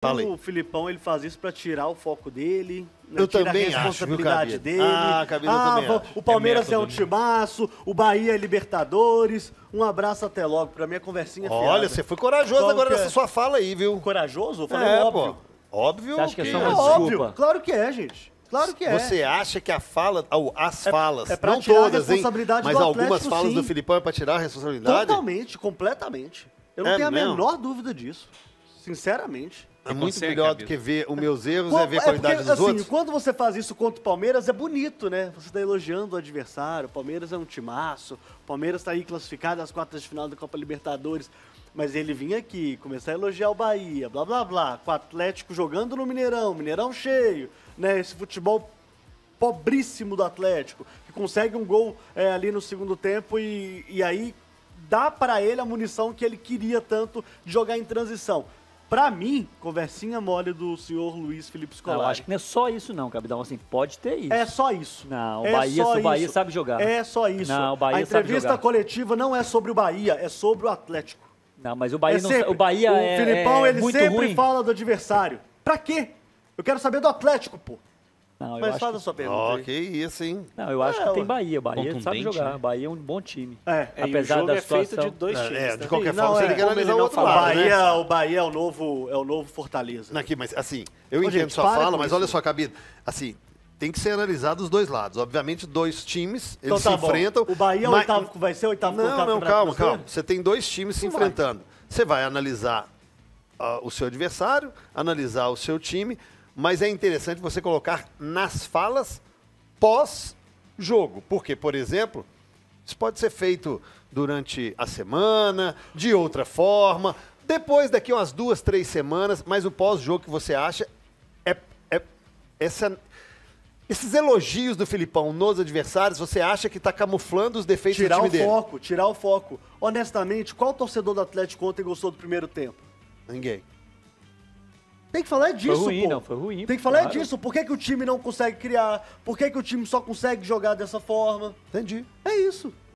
Falei. O Filipão ele faz isso para tirar o foco dele, né? eu também a responsabilidade acho, dele. Ah, Cabelo ah, também acho. O Palmeiras é, é um timaço, o Bahia é Libertadores. Um abraço até logo. Pra mim conversinha é Olha, fiada. você foi corajoso Qual agora é? nessa sua fala aí, viu? Corajoso? Falei é, óbvio. Pô. Óbvio. Você acha que é só uma é desculpa? Óbvio. Claro que é, gente. Claro que é. Você acha que a fala, as é- falas, é, é não todas, hein? Mas algumas falas sim. do Filipão é pra tirar a responsabilidade? Totalmente, completamente. Eu não é tenho mesmo? a menor dúvida disso. Sinceramente é muito melhor do que ver os é, meus erros é ver a é qualidade porque, dos assim, outros. Quando você faz isso contra o Palmeiras, é bonito, né? Você está elogiando o adversário, o Palmeiras é um timaço, o Palmeiras está aí classificado às quartas de final da Copa Libertadores. Mas ele vinha aqui, começar a elogiar o Bahia, blá blá blá, com o Atlético jogando no Mineirão, Mineirão cheio, né? Esse futebol pobríssimo do Atlético, que consegue um gol é, ali no segundo tempo e, e aí dá para ele a munição que ele queria tanto de jogar em transição. Pra mim, conversinha mole do senhor Luiz Felipe Scolari. eu acho que não é só isso não, Cabidão. Assim, pode ter isso. É só isso. Não, o, é Bahia, o Bahia sabe jogar. É só isso. Não, o Bahia A entrevista coletiva não é sobre o Bahia, é sobre o Atlético. Não, mas o Bahia é sempre, o Bahia o é, Filipão, é ele sempre ruim. fala do adversário. Pra quê? Eu quero saber do Atlético, pô. Não, Mas faz a sua pergunta. Oh, que isso, hein? Não, eu acho é, que tem Bahia. Bahia sabe jogar. Né? Bahia é um bom time. É, é apesar da situação. É feito de dois é, times. É, né? de qualquer forma, não, você é, tem que analisar o outro lado. Bahia, né? O Bahia é o novo, é o novo Fortaleza. Não, aqui, mas assim, eu Ô, entendo gente, sua fala, mas olha só, Cabido. Assim, tem que ser analisado os dois lados. Obviamente, dois times, eles então, tá se bom. enfrentam. O Bahia mas... oitavo, vai ser o oitavo Não, não, calma, calma. Você tem dois times se enfrentando. Você vai analisar ah, o seu adversário, analisar o seu time mas é interessante você colocar nas falas pós-jogo. Porque, por exemplo, isso pode ser feito durante a semana, de outra forma, depois daqui umas duas, três semanas, mas o pós-jogo que você acha é, é essa, esses elogios do Filipão nos adversários, você acha que está camuflando os defeitos tirar do time dele? Tirar o foco, tirar o foco. Honestamente, qual torcedor do Atlético ontem gostou do primeiro tempo? Ninguém. Tem que falar disso, foi ruim, pô. Não, foi ruim. Tem que falar claro. disso. Por que, que o time não consegue criar? Por que, que o time só consegue jogar dessa forma? Entendi. É isso.